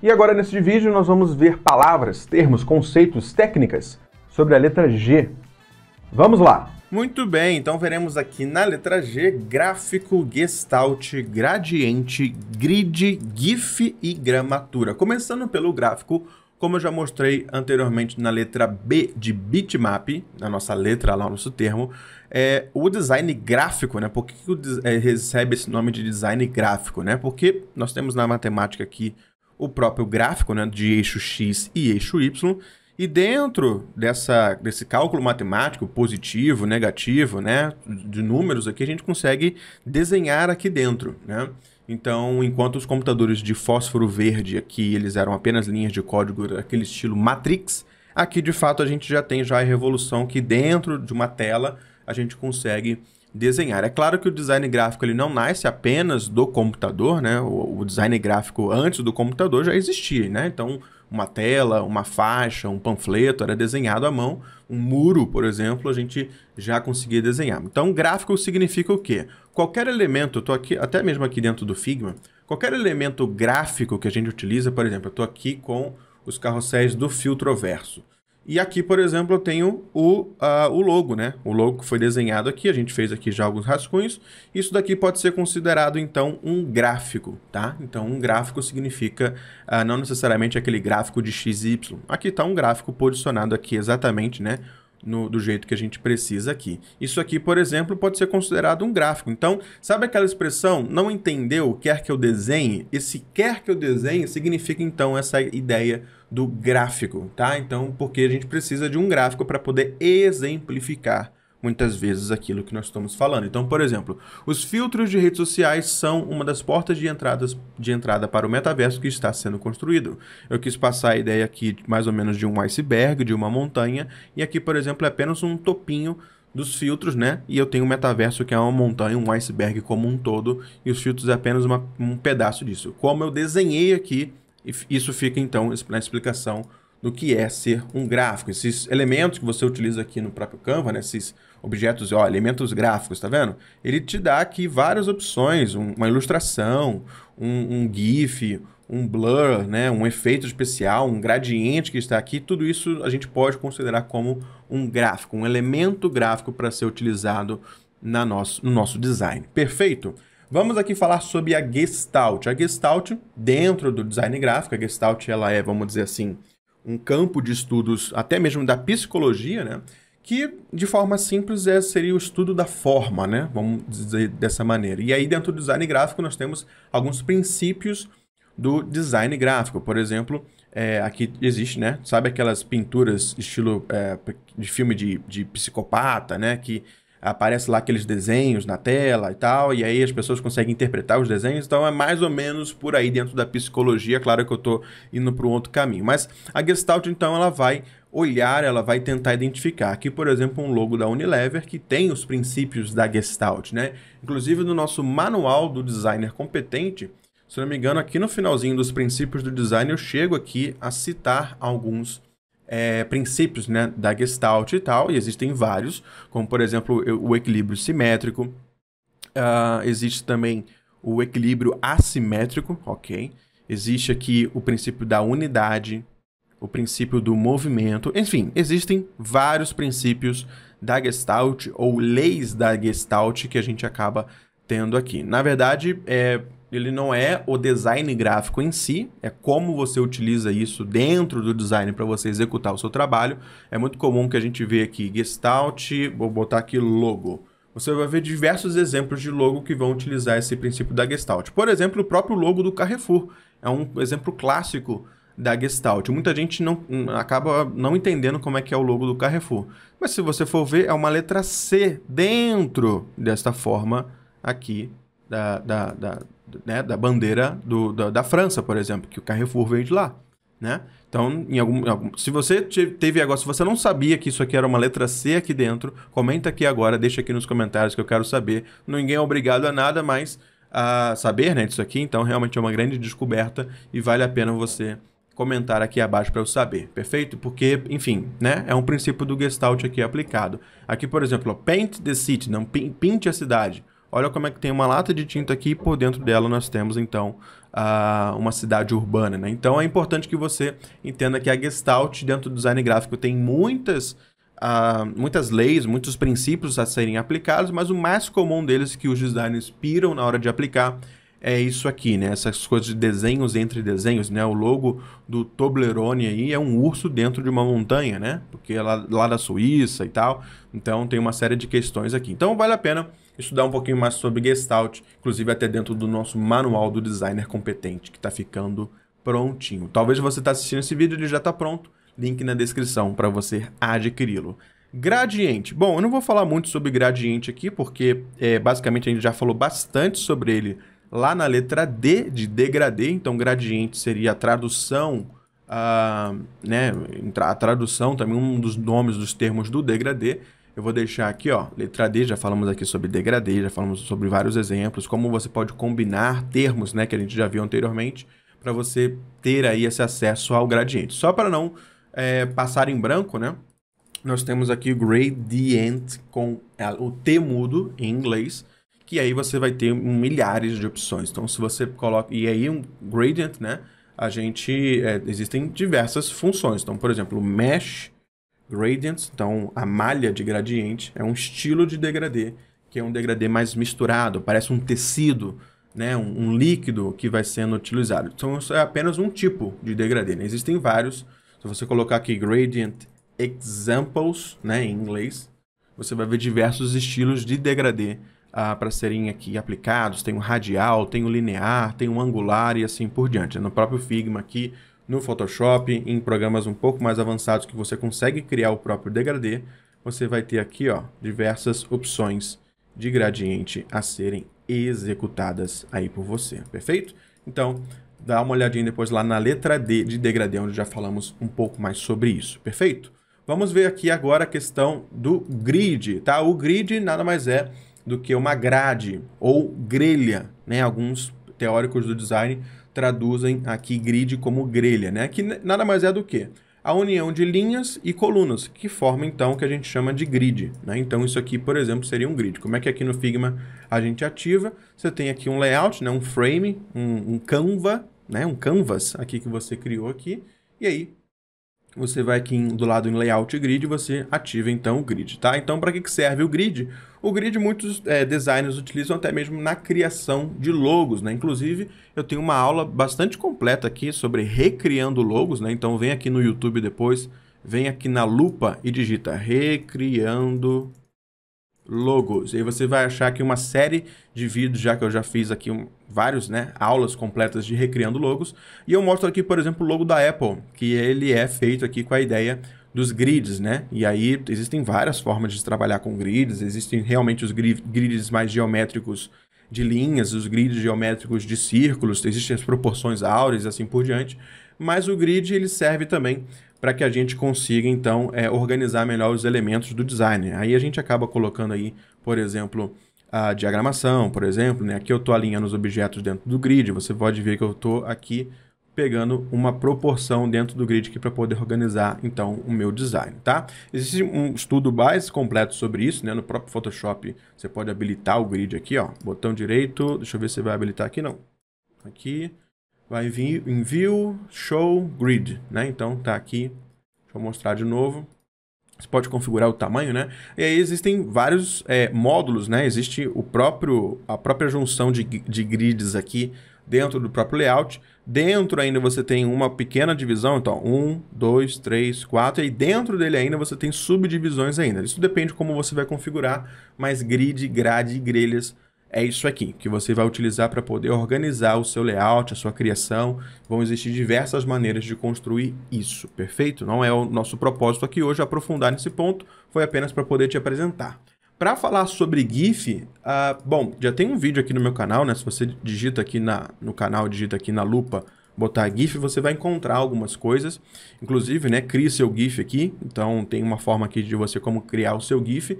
E agora neste vídeo nós vamos ver palavras, termos, conceitos, técnicas sobre a letra G. Vamos lá! Muito bem, então veremos aqui na letra G gráfico, gestalt, gradiente, grid, GIF e gramatura. Começando pelo gráfico, como eu já mostrei anteriormente na letra B de bitmap, na nossa letra lá, o nosso termo, é, o design gráfico, né? Por que, que o, é, recebe esse nome de design gráfico, né? Porque nós temos na matemática aqui o próprio gráfico né, de eixo X e eixo Y. E dentro dessa, desse cálculo matemático positivo, negativo, né, de números aqui, a gente consegue desenhar aqui dentro, né? Então, enquanto os computadores de fósforo verde aqui, eles eram apenas linhas de código, aquele estilo Matrix, aqui de fato a gente já tem já a revolução que dentro de uma tela a gente consegue desenhar. É claro que o design gráfico ele não nasce apenas do computador, né? O, o design gráfico antes do computador já existia, né? Então, uma tela, uma faixa, um panfleto era desenhado à mão, um muro, por exemplo, a gente já conseguia desenhar. Então, gráfico significa o quê? Qualquer elemento, estou aqui, até mesmo aqui dentro do Figma, qualquer elemento gráfico que a gente utiliza, por exemplo, eu estou aqui com os carrosséis do filtro verso. E aqui, por exemplo, eu tenho o, uh, o logo, né? O logo que foi desenhado aqui, a gente fez aqui já alguns rascunhos. Isso daqui pode ser considerado, então, um gráfico, tá? Então, um gráfico significa uh, não necessariamente aquele gráfico de x y. Aqui está um gráfico posicionado aqui exatamente, né? no, do jeito que a gente precisa aqui. Isso aqui, por exemplo, pode ser considerado um gráfico. Então, sabe aquela expressão, não entendeu, quer que eu desenhe? Esse quer que eu desenhe significa, então, essa ideia do gráfico, tá? Então, porque a gente precisa de um gráfico para poder exemplificar muitas vezes aquilo que nós estamos falando. Então, por exemplo, os filtros de redes sociais são uma das portas de, de entrada para o metaverso que está sendo construído. Eu quis passar a ideia aqui mais ou menos de um iceberg, de uma montanha, e aqui, por exemplo, é apenas um topinho dos filtros, né? E eu tenho o metaverso que é uma montanha, um iceberg como um todo, e os filtros é apenas uma, um pedaço disso. Como eu desenhei aqui, isso fica então na explicação do que é ser um gráfico. Esses elementos que você utiliza aqui no próprio Canva, né? esses objetos, ó, elementos gráficos, tá vendo? Ele te dá aqui várias opções, um, uma ilustração, um, um, GIF, um blur, né? um efeito especial, um gradiente que está aqui. Tudo isso a gente pode considerar como um gráfico, um elemento gráfico para ser utilizado na nosso, no nosso design. Perfeito? Vamos aqui falar sobre a Gestalt. A Gestalt, dentro do design gráfico, a Gestalt ela é, vamos dizer assim, um campo de estudos, até mesmo da psicologia, né? que de forma simples é, seria o estudo da forma, né? Vamos dizer dessa maneira. E aí dentro do design gráfico nós temos alguns princípios do design gráfico. Por exemplo, é, aqui existe, né? Sabe aquelas pinturas estilo é, de filme de, de psicopata, né? Que aparece lá aqueles desenhos na tela e tal, e aí as pessoas conseguem interpretar os desenhos, então é mais ou menos por aí dentro da psicologia, claro que eu estou indo para um outro caminho, mas a Gestalt então ela vai olhar, ela vai tentar identificar. Aqui, por exemplo, um logo da Unilever que tem os princípios da Gestalt, né? Inclusive no nosso manual do designer competente, se não me engano, aqui no finalzinho dos princípios do design eu chego aqui a citar alguns é, princípios né, da Gestalt e tal, e existem vários, como por exemplo o equilíbrio simétrico, uh, existe também o equilíbrio assimétrico, ok? Existe aqui o princípio da unidade, o princípio do movimento, enfim, existem vários princípios da Gestalt ou leis da Gestalt que a gente acaba tendo aqui. Na verdade, é, ele não é o design gráfico em si, é como você utiliza isso dentro do design para você executar o seu trabalho. É muito comum que a gente vê aqui Gestalt, vou botar aqui logo. Você vai ver diversos exemplos de logo que vão utilizar esse princípio da Gestalt. Por exemplo, o próprio logo do Carrefour é um exemplo clássico da Gestalt. Muita gente não hum, acaba não entendendo como é que é o logo do Carrefour. Mas se você for ver, é uma letra C dentro desta forma aqui da, da, da né, da bandeira do, da, da, França, por exemplo, que o Carrefour veio de lá, né? Então, em algum, em algum se você teve agora, se você não sabia que isso aqui era uma letra C aqui dentro, comenta aqui agora, deixa aqui nos comentários que eu quero saber. Ninguém é obrigado a nada, mais a saber, né, disso aqui, então realmente é uma grande descoberta e vale a pena você comentar aqui abaixo para eu saber, perfeito? Porque, enfim, né, é um princípio do Gestalt aqui aplicado. Aqui, por exemplo, paint the city, não pinte a cidade. Olha como é que tem uma lata de tinta aqui e por dentro dela nós temos então uma cidade urbana, né? Então é importante que você entenda que a Gestalt dentro do design gráfico tem muitas Uh, muitas leis, muitos princípios a serem aplicados, mas o mais comum deles que os designers piram na hora de aplicar é isso aqui, né? Essas coisas de desenhos entre desenhos, né? O logo do Toblerone aí é um urso dentro de uma montanha, né? Porque é lá, lá da Suíça e tal. Então tem uma série de questões aqui. Então vale a pena estudar um pouquinho mais sobre Gestalt, inclusive até dentro do nosso manual do designer competente, que está ficando prontinho. Talvez você está assistindo esse vídeo, ele já está pronto. Link na descrição para você adquiri-lo. Gradiente. Bom, eu não vou falar muito sobre gradiente aqui, porque é, basicamente a gente já falou bastante sobre ele Lá na letra D, de degradê, então gradiente seria a tradução, a, né, a tradução também, um dos nomes dos termos do degradê. Eu vou deixar aqui, ó, letra D, já falamos aqui sobre degradê, já falamos sobre vários exemplos, como você pode combinar termos, né, que a gente já viu anteriormente, para você ter aí esse acesso ao gradiente. Só para não é, passar em branco, né, nós temos aqui gradient com é, o T mudo em inglês, que aí você vai ter milhares de opções. Então, se você coloca. E aí, um gradient, né? A gente. É, existem diversas funções. Então, por exemplo, mesh gradients, então a malha de gradiente, é um estilo de degradê, que é um degradê mais misturado, parece um tecido. Né, um, um líquido que vai sendo utilizado. Então, isso é apenas um tipo de degradê. Né? Existem vários. Se você colocar aqui gradient examples, né, em inglês, você vai ver diversos estilos de degradê ah, para serem aqui aplicados, tem o radial, tem o linear, tem o angular e assim por diante. No próprio Figma aqui, no Photoshop, em programas um pouco mais avançados que você consegue criar o próprio degradê, você vai ter aqui ó, diversas opções de gradiente a serem executadas aí por você, perfeito? Então, dá uma olhadinha depois lá na letra D de degradê, onde já falamos um pouco mais sobre isso, perfeito? Vamos ver aqui agora a questão do grid, tá? O grid nada mais é do que uma grade ou grelha, né? Alguns teóricos do design traduzem aqui grid como grelha, né? Que nada mais é do que a união de linhas e colunas, que forma então o que a gente chama de grid. Né? Então isso aqui, por exemplo, seria um grid. Como é que aqui no Figma a gente ativa? Você tem aqui um layout, né? um frame, um, um canva, né? um canvas aqui que você criou aqui, e aí você vai aqui do lado em Layout Grid e você ativa então o Grid, tá? Então para que serve o Grid? O Grid muitos é, designers utilizam até mesmo na criação de logos, né? Inclusive eu tenho uma aula bastante completa aqui sobre recriando logos, né? Então vem aqui no YouTube depois, vem aqui na lupa e digita recriando logos. E aí você vai achar aqui uma série de vídeos, já que eu já fiz aqui um, vários, né, aulas completas de recriando logos. E eu mostro aqui, por exemplo, o logo da Apple, que ele é feito aqui com a ideia dos grids, né? E aí existem várias formas de trabalhar com grids, existem realmente os grids mais geométricos de linhas, os grids geométricos de círculos, existem as proporções áureas e assim por diante, mas o grid ele serve também para que a gente consiga então é, organizar melhor os elementos do design. Aí a gente acaba colocando aí, por exemplo, a diagramação, por exemplo, né? aqui eu estou alinhando os objetos dentro do grid, você pode ver que eu estou aqui pegando uma proporção dentro do grid aqui para poder organizar então o meu design, tá? Existe um estudo mais completo sobre isso, né? No próprio Photoshop você pode habilitar o grid aqui, ó, botão direito, deixa eu ver se vai habilitar aqui, não. Aqui, vai vir em View, Show, Grid, né? Então tá aqui, deixa eu mostrar de novo. Você pode configurar o tamanho, né? E aí existem vários é, módulos, né? Existe o próprio, a própria junção de, de grids aqui dentro do próprio layout. Dentro ainda você tem uma pequena divisão, então 1, 2, 3, 4, e dentro dele ainda você tem subdivisões ainda. Isso depende de como você vai configurar, mas grid, grade e grelhas é isso aqui que você vai utilizar para poder organizar o seu layout, a sua criação. Vão existir diversas maneiras de construir isso, perfeito? Não é o nosso propósito aqui hoje aprofundar nesse ponto, foi apenas para poder te apresentar. Para falar sobre GIF, uh, bom, já tem um vídeo aqui no meu canal, né? Se você digita aqui na, no canal, digita aqui na lupa, botar GIF, você vai encontrar algumas coisas. Inclusive, né, crie seu GIF aqui. Então, tem uma forma aqui de você como criar o seu GIF.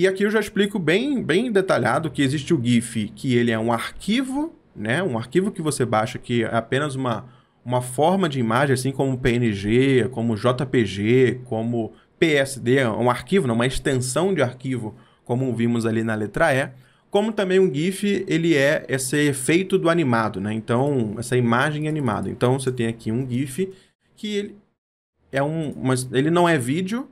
E aqui eu já explico bem, bem detalhado que existe o GIF, que ele é um arquivo, né? Um arquivo que você baixa que é apenas uma, uma forma de imagem, assim como PNG, como JPG, como PSD, é um arquivo, não, uma extensão de arquivo, como vimos ali na letra E. Como também um GIF, ele é esse efeito do animado, né? Então, essa imagem animada. Então, você tem aqui um GIF que ele é um, mas ele não é vídeo,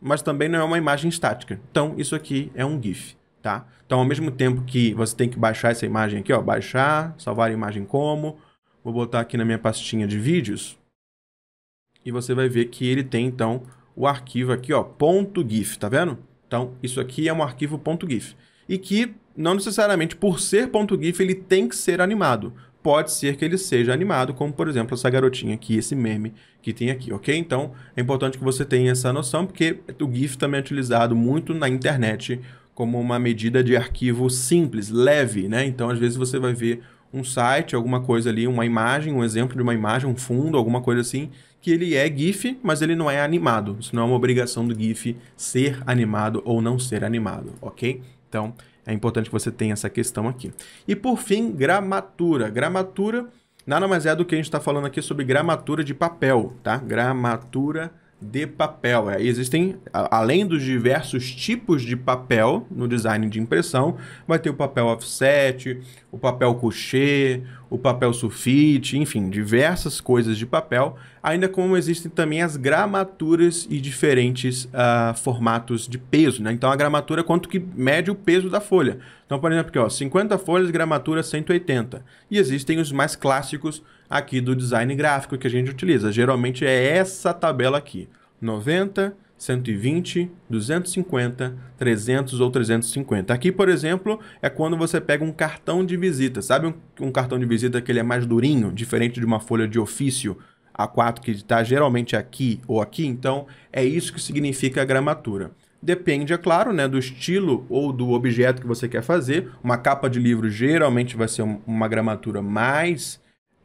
mas também não é uma imagem estática. Então, isso aqui é um GIF, tá? Então, ao mesmo tempo que você tem que baixar essa imagem aqui, ó, baixar, salvar a imagem como, vou botar aqui na minha pastinha de vídeos, e você vai ver que ele tem, então, o arquivo aqui, ó, .gif, tá vendo? Então, isso aqui é um arquivo .gif. E que, não necessariamente por ser .gif, ele tem que ser animado pode ser que ele seja animado, como por exemplo essa garotinha aqui, esse meme que tem aqui, ok? Então é importante que você tenha essa noção, porque o GIF também é utilizado muito na internet como uma medida de arquivo simples, leve, né? Então às vezes você vai ver um site, alguma coisa ali, uma imagem, um exemplo de uma imagem, um fundo, alguma coisa assim, que ele é GIF, mas ele não é animado. Isso não é uma obrigação do GIF ser animado ou não ser animado, ok? Então, é importante que você tenha essa questão aqui. E por fim, gramatura. Gramatura nada mais é do que a gente está falando aqui sobre gramatura de papel, tá? Gramatura de papel. É, existem, além dos diversos tipos de papel no design de impressão, vai ter o papel offset, o papel couché, o papel sulfite, enfim, diversas coisas de papel, ainda como existem também as gramaturas e diferentes uh, formatos de peso, né? Então a gramatura é quanto que mede o peso da folha. Então, por exemplo, aqui, ó, 50 folhas, gramatura 180. E existem os mais clássicos aqui do design gráfico que a gente utiliza. Geralmente é essa tabela aqui, 90, 120, 250, 300 ou 350. Aqui, por exemplo, é quando você pega um cartão de visita. Sabe um, um cartão de visita que ele é mais durinho, diferente de uma folha de ofício A4 que está geralmente aqui ou aqui? Então, é isso que significa a gramatura. Depende, é claro, né, do estilo ou do objeto que você quer fazer. Uma capa de livro geralmente vai ser uma gramatura mais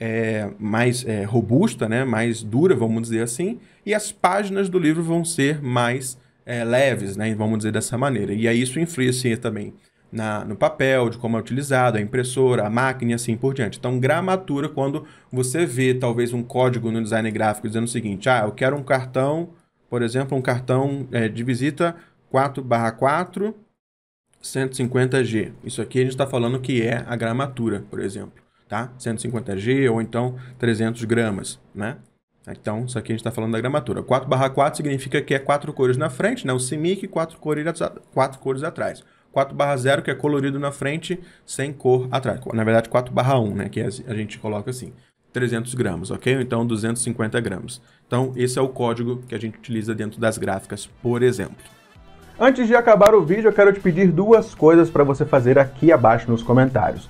é, mais é, robusta, né? mais dura, vamos dizer assim, e as páginas do livro vão ser mais é, leves, né? vamos dizer dessa maneira. E aí isso influencia também na, no papel, de como é utilizado, a impressora, a máquina e assim por diante. Então, gramatura, quando você vê talvez um código no design gráfico dizendo o seguinte, ah, eu quero um cartão, por exemplo, um cartão é, de visita 4 barra 4, 150G. Isso aqui a gente está falando que é a gramatura, por exemplo tá? 150G ou então 300 gramas, né? Então, isso aqui a gente está falando da gramatura. 4 barra 4 significa que é quatro cores na frente, né? O CIMIC e quatro cores, quatro cores atrás. 4 barra 0, que é colorido na frente, sem cor atrás. Na verdade, 4 barra 1, né? Que é, a gente coloca assim. 300 gramas, ok? Ou então 250 gramas. Então, esse é o código que a gente utiliza dentro das gráficas, por exemplo. Antes de acabar o vídeo, eu quero te pedir duas coisas para você fazer aqui abaixo nos comentários.